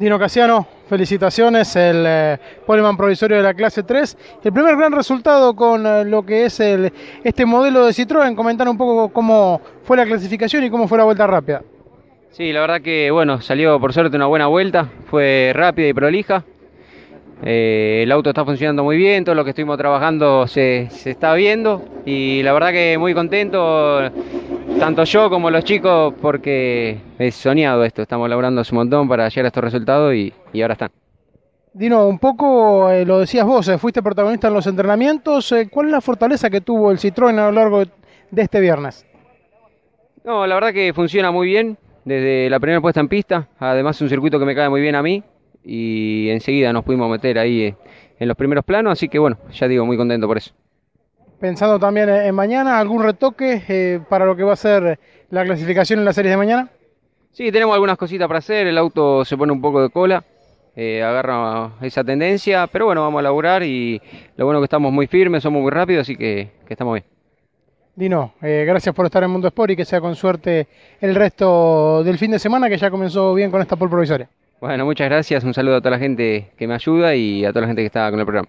Dino Casiano, felicitaciones, el eh, Poleman provisorio de la clase 3. El primer gran resultado con eh, lo que es este modelo de Citroën. Comentar un poco cómo fue la clasificación y cómo fue la vuelta rápida. Sí, la verdad que bueno, salió por suerte una buena vuelta, fue rápida y prolija. Eh, el auto está funcionando muy bien, todo lo que estuvimos trabajando se, se está viendo y la verdad que muy contento tanto yo como los chicos, porque he soñado esto. Estamos laburando un montón para llegar a estos resultados y, ahora están. Dino, un poco eh, lo decías vos, eh, fuiste protagonista en los entrenamientos. Eh, ¿Cuál es la fortaleza que tuvo el Citroën a lo largo de este viernes? No, la verdad que funciona muy bien desde la primera puesta en pista. Además, es un circuito que me cae muy bien a mí y enseguida nos pudimos meter ahí en los primeros planos. Así que, bueno, ya digo, muy contento por eso pensando también en mañana, algún retoque eh, para lo que va a ser la clasificación en la series de mañana? Sí, tenemos algunas cositas para hacer, el auto se pone un poco de cola, eh, agarra esa tendencia, pero bueno, vamos a laburar y lo bueno que estamos muy firmes, somos muy rápidos, así que, estamos bien. Dino, eh, gracias por estar en Mundo Sport y que sea con suerte el resto del fin de semana que ya comenzó bien con esta pole provisoria. Bueno, muchas gracias, un saludo a toda la gente que me ayuda y a toda la gente que está con el programa.